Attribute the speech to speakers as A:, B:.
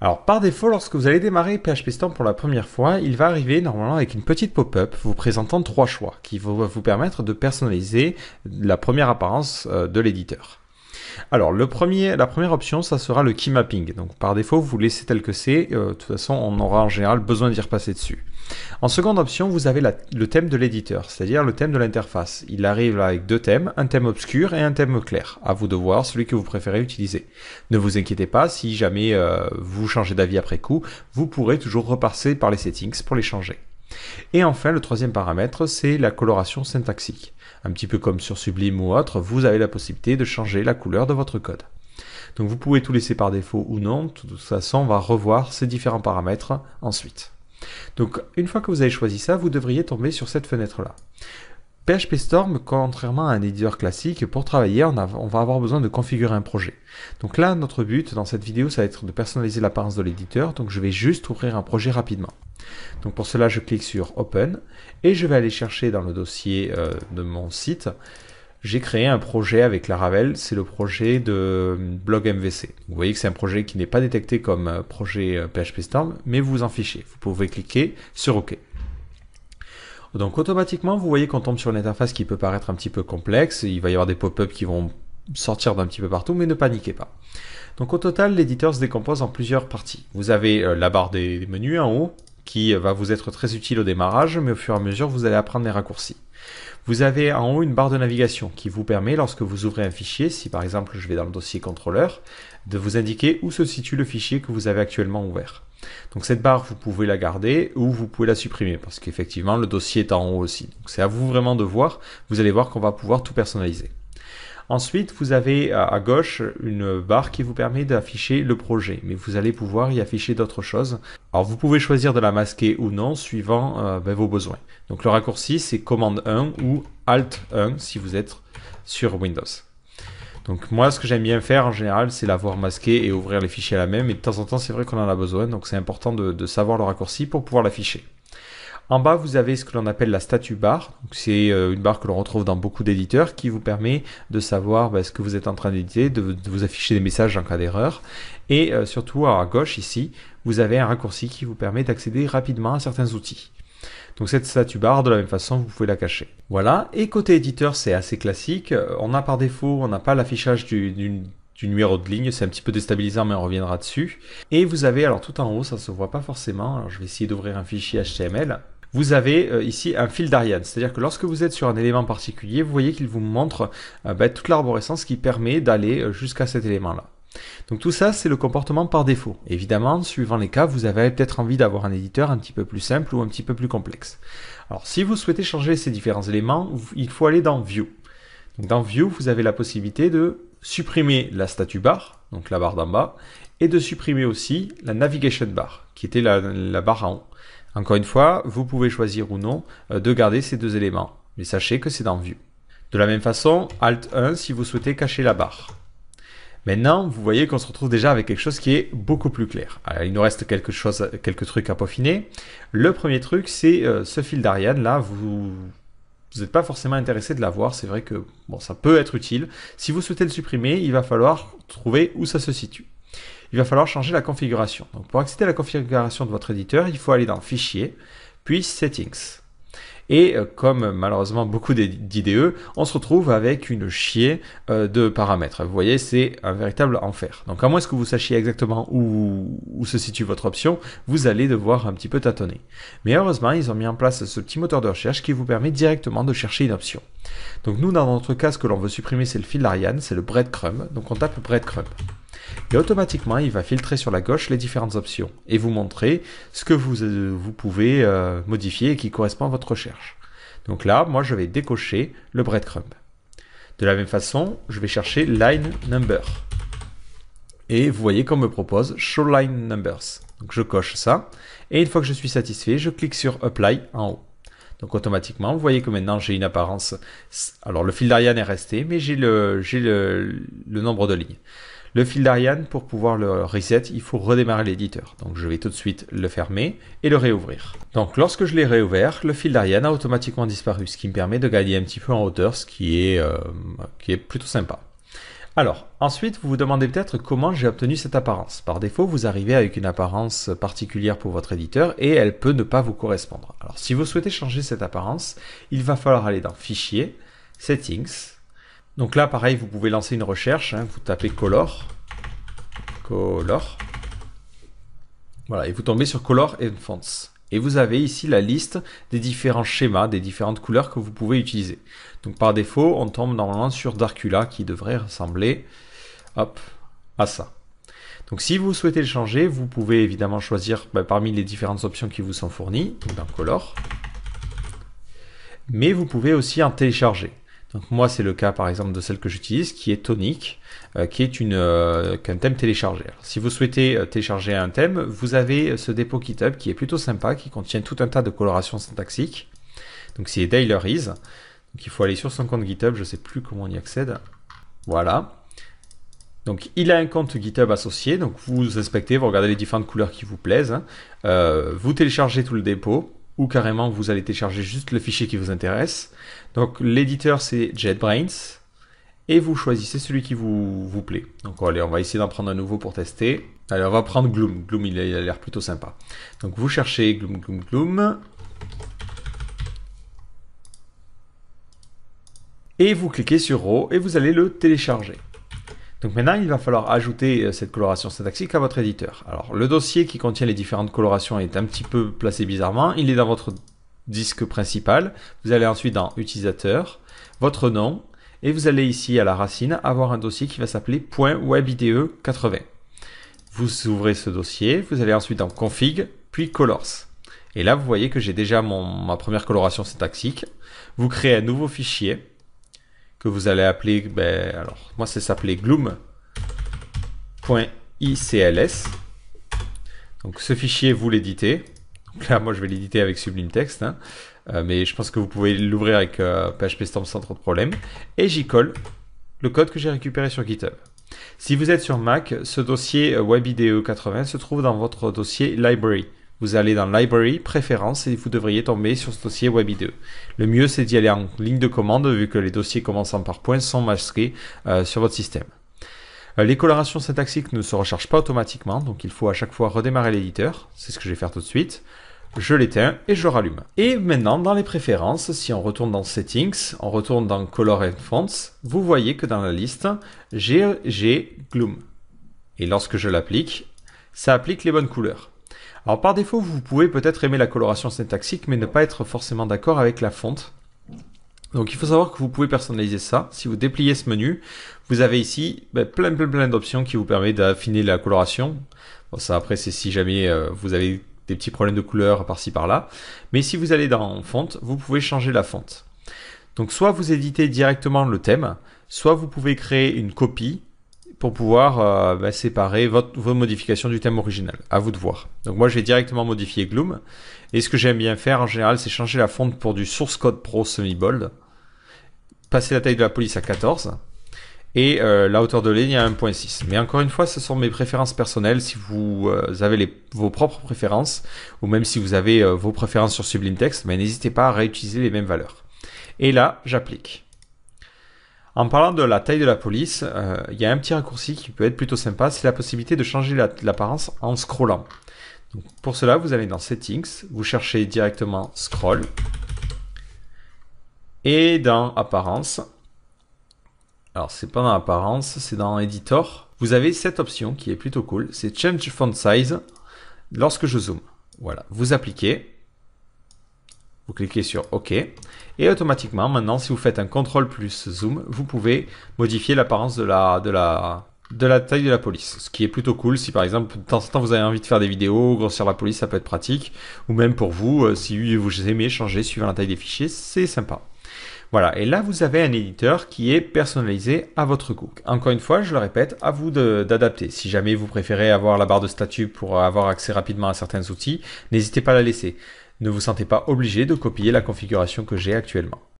A: Alors par défaut, lorsque vous allez démarrer PHP pour la première fois, il va arriver normalement avec une petite pop-up vous présentant trois choix qui vont vous permettre de personnaliser la première apparence euh, de l'éditeur. Alors, le premier, la première option, ça sera le key mapping. Donc, par défaut, vous laissez tel que c'est. Euh, de toute façon, on aura en général besoin d'y repasser dessus. En seconde option, vous avez le thème de l'éditeur, c'est-à-dire le thème de l'interface. Il arrive avec deux thèmes, un thème obscur et un thème clair. À vous de voir celui que vous préférez utiliser. Ne vous inquiétez pas, si jamais euh, vous changez d'avis après coup, vous pourrez toujours repasser par les settings pour les changer. Et enfin, le troisième paramètre, c'est la coloration syntaxique. Un petit peu comme sur Sublime ou autre, vous avez la possibilité de changer la couleur de votre code. Donc vous pouvez tout laisser par défaut ou non, de toute façon on va revoir ces différents paramètres ensuite. Donc une fois que vous avez choisi ça, vous devriez tomber sur cette fenêtre là. PHP Storm, contrairement à un éditeur classique, pour travailler, on, va avoir besoin de configurer un projet. Donc là, notre but dans cette vidéo, ça va être de personnaliser l'apparence de l'éditeur, donc je vais juste ouvrir un projet rapidement. Donc pour cela, je clique sur Open, et je vais aller chercher dans le dossier euh, de mon site, j'ai créé un projet avec Laravel, c'est le projet de euh, blog MVC. Vous voyez que c'est un projet qui n'est pas détecté comme euh, projet PHP Storm, mais vous vous en fichez. Vous pouvez cliquer sur OK. Donc automatiquement, vous voyez qu'on tombe sur une interface qui peut paraître un petit peu complexe. Il va y avoir des pop ups qui vont sortir d'un petit peu partout, mais ne paniquez pas. Donc au total, l'éditeur se décompose en plusieurs parties. Vous avez euh, la barre des menus en haut, qui euh, va vous être très utile au démarrage, mais au fur et à mesure, vous allez apprendre les raccourcis. Vous avez en haut une barre de navigation qui vous permet, lorsque vous ouvrez un fichier, si par exemple je vais dans le dossier contrôleur, de vous indiquer où se situe le fichier que vous avez actuellement ouvert. Donc cette barre, vous pouvez la garder ou vous pouvez la supprimer parce qu'effectivement, le dossier est en haut aussi. Donc c'est à vous vraiment de voir. Vous allez voir qu'on va pouvoir tout personnaliser. Ensuite, vous avez euh, à gauche une barre qui vous permet d'afficher le projet, mais vous allez pouvoir y afficher d'autres choses. Alors, vous pouvez choisir de la masquer ou non suivant euh, ben, vos besoins. Donc, le raccourci, c'est commande 1 ou alt 1 si vous êtes sur Windows. Donc moi, ce que j'aime bien faire en général, c'est l'avoir masqué et ouvrir les fichiers à la même. Et de temps en temps, c'est vrai qu'on en a besoin, donc c'est important de, savoir le raccourci pour pouvoir l'afficher. En bas, vous avez ce que l'on appelle la statue barre. C'est euh, une barre que l'on retrouve dans beaucoup d'éditeurs qui vous permet de savoir bah, ce que vous êtes en train d'éditer, de, vous afficher des messages en cas d'erreur. Et euh, surtout, à gauche ici, vous avez un raccourci qui vous permet d'accéder rapidement à certains outils. Donc cette statue barre, de la même façon, vous pouvez la cacher. Voilà, et côté éditeur, c'est assez classique. Euh, on a par défaut, on n'a pas l'affichage du, numéro de ligne, c'est un petit peu déstabilisant, mais on reviendra dessus. Et vous avez, alors tout en haut, ça se voit pas forcément, alors hein, je vais essayer d'ouvrir un fichier HTML. Vous avez euh, ici un fil d'Ariane, c'est-à-dire que lorsque vous êtes sur un élément particulier, vous voyez qu'il vous montre euh, bah, toute l'arborescence qui permet d'aller jusqu'à cet élément-là. Donc tout ça, c'est le comportement par défaut. Évidemment, suivant les cas, vous avez peut-être envie d'avoir un éditeur un petit peu plus simple ou un petit peu plus complexe. Alors si vous souhaitez changer ces différents éléments, il faut aller dans View. dans View, vous avez la possibilité de supprimer la statue bar, donc la barre d'en bas, et de supprimer aussi la navigation bar, qui était la, la barre en haut. Encore une fois, vous pouvez choisir ou non euh, de garder ces deux éléments, mais sachez que c'est dans View. De la même façon, Alt 1 si vous souhaitez cacher la barre. Maintenant, vous voyez qu'on se retrouve déjà avec quelque chose qui est beaucoup plus clair. il nous reste quelque chose, quelques trucs à peaufiner. Le premier truc, c'est ce euh, fil d'Ariane là, vous vous n'êtes pas forcément intéressé de l'avoir, c'est vrai que bon, ça peut être utile. Si vous souhaitez le supprimer, il va falloir trouver où ça se situe. Il va falloir changer la configuration. Donc pour accéder à la configuration de votre éditeur, il faut aller dans Fichier, puis Settings. Et euh, comme malheureusement beaucoup d'IDE, on se retrouve avec une chier euh, de paramètres. Vous voyez, c'est un véritable enfer. Donc à moins que vous sachiez exactement où, se situe votre option, vous allez devoir un petit peu tâtonner. Mais heureusement, ils ont mis en place ce petit moteur de recherche qui vous permet directement de chercher une option. Donc nous, dans notre cas, ce que l'on veut supprimer, c'est le fil d'Ariane, c'est le breadcrumb. Donc on tape breadcrumb et automatiquement il va filtrer sur la gauche les différentes options et vous montrer ce que vous, euh, vous pouvez euh, modifier et qui correspond à votre recherche. Donc là, moi je vais décocher le breadcrumb. De la même façon, je vais chercher line number. Et vous voyez qu'on me propose show line numbers. Donc je coche ça. Et une fois que je suis satisfait, je clique sur apply en haut. Donc automatiquement, vous voyez que maintenant j'ai une apparence. Alors le fil d'Ariane est resté, mais j'ai le, le, le nombre de lignes le fil d'Ariane, pour pouvoir le reset, il faut redémarrer l'éditeur. Donc je vais tout de suite le fermer et le réouvrir. Donc lorsque je l'ai réouvert, le fil d'Ariane a automatiquement disparu, ce qui me permet de gagner un petit peu en hauteur, ce qui est, euh, qui est plutôt sympa. Alors, ensuite, vous vous demandez peut-être comment j'ai obtenu cette apparence. Par défaut, vous arrivez avec une apparence particulière pour votre éditeur et elle peut ne pas vous correspondre. Alors, si vous souhaitez changer cette apparence, il va falloir aller dans Fichier, Settings, donc là, pareil, vous pouvez lancer une recherche. Hein. vous tapez color. Color. Voilà, et vous tombez sur color and fonts. Et vous avez ici la liste des différents schémas, des différentes couleurs que vous pouvez utiliser. Donc par défaut, on tombe normalement sur Darkula qui devrait ressembler hop, à ça. Donc si vous souhaitez le changer, vous pouvez évidemment choisir bah, parmi les différentes options qui vous sont fournies, dans Color. Mais vous pouvez aussi en télécharger. Donc moi, c'est le cas par exemple de celle que j'utilise, qui est Tonic, euh, qui est une, euh, un thème téléchargé. Alors, si vous souhaitez euh, télécharger un thème, vous avez ce dépôt GitHub qui est plutôt sympa, qui contient tout un tas de colorations syntaxiques. Donc c'est Ease. Donc il faut aller sur son compte GitHub, je ne sais plus comment on y accède. Voilà. Donc il a un compte GitHub associé, donc vous inspectez, vous regardez les différentes couleurs qui vous plaisent, hein. vous téléchargez tout le dépôt, ou carrément vous allez télécharger juste le fichier qui vous intéresse. Donc l'éditeur c'est JetBrains et vous choisissez celui qui vous, vous plaît. Donc allez, on va essayer d'en prendre un nouveau pour tester. Allez, on va prendre Gloom. Gloom, il a l'air plutôt sympa. Donc vous cherchez Gloom, Gloom, Gloom. Et vous cliquez sur RAW et vous allez le télécharger. Donc maintenant, il va falloir ajouter euh, cette coloration syntaxique à votre éditeur. Alors, le dossier qui contient les différentes colorations est un petit peu placé bizarrement. Il est dans votre disque principal. Vous allez ensuite dans Utilisateur, votre nom, et vous allez ici à la racine avoir un dossier qui va s'appeler .webide80. Vous ouvrez ce dossier, vous allez ensuite dans Config, puis Colors. Et là, vous voyez que j'ai déjà mon, ma première coloration syntaxique. Vous créez un nouveau fichier que vous allez appeler, ben, alors moi c'est s'appeler gloom.icls. Donc ce fichier, vous l'éditez. là, moi je vais l'éditer avec Sublime Text, hein. euh, mais je pense que vous pouvez l'ouvrir avec euh, sans trop de problème. Et j'y colle le code que j'ai récupéré sur GitHub. Si vous êtes sur Mac, ce dossier euh, WebIDE80 se trouve dans votre dossier Library. Vous allez dans Library, Préférences et vous devriez tomber sur ce dossier WebI2. E. Le mieux c'est d'y aller en ligne de commande vu que les dossiers commençant par points sont masqués euh, sur votre système. Euh, les colorations syntaxiques ne se rechargent pas automatiquement, donc il faut à chaque fois redémarrer l'éditeur. C'est ce que je vais faire tout de suite. Je l'éteins et je rallume. Et maintenant, dans les préférences, si on retourne dans Settings, on retourne dans Color and Fonts, vous voyez que dans la liste, j'ai Gloom. Et lorsque je l'applique, ça applique les bonnes couleurs. Alors par défaut, vous pouvez peut-être aimer la coloration syntaxique, mais ne pas être forcément d'accord avec la fonte. Donc il faut savoir que vous pouvez personnaliser ça. Si vous dépliez ce menu, vous avez ici ben, plein plein plein d'options qui vous permettent d'affiner la coloration. Bon ça après c'est si jamais euh, vous avez des petits problèmes de couleur par-ci par-là. Mais si vous allez dans fonte, vous pouvez changer la fonte. Donc soit vous éditez directement le thème, soit vous pouvez créer une copie pour pouvoir euh, bah, séparer votre, vos modifications du thème original. À vous de voir. Donc moi, je vais directement modifier Gloom. Et ce que j'aime bien faire en général, c'est changer la fonte pour du source code pro semi-bold, passer la taille de la police à 14 et euh, la hauteur de ligne à 1.6. Mais encore une fois, ce sont mes préférences personnelles. Si vous euh, avez les, vos propres préférences ou même si vous avez vos préférences sur Sublime Text, mais n'hésitez pas à réutiliser les mêmes valeurs. Et là, j'applique. En parlant de la taille de la police, euh, il y a un petit raccourci qui peut être plutôt sympa, c'est la possibilité de changer l'apparence en scrollant. pour cela, vous allez dans Settings, vous cherchez directement Scroll, et dans Apparence, alors c'est pas dans Apparence, c'est dans Editor, vous avez cette option qui est plutôt cool, c'est Change Font Size lorsque je zoome. Voilà, vous appliquez, vous cliquez sur OK. Et automatiquement, maintenant, si vous faites un contrôle plus zoom, vous pouvez modifier l'apparence de la, de, la, de la taille de la police. Ce qui est plutôt cool si par exemple, de temps en temps, vous avez envie de faire des vidéos, grossir la police, ça peut être pratique. Ou même pour vous, euh, si vous aimez changer suivant la taille des fichiers, c'est sympa. Voilà, et là vous avez un éditeur qui est personnalisé à votre goût. Encore une fois, je le répète, à vous d'adapter. Si jamais vous préférez avoir la barre de statut pour avoir accès rapidement à certains outils, n'hésitez pas à la laisser. Ne vous sentez pas obligé de copier la configuration que j'ai actuellement.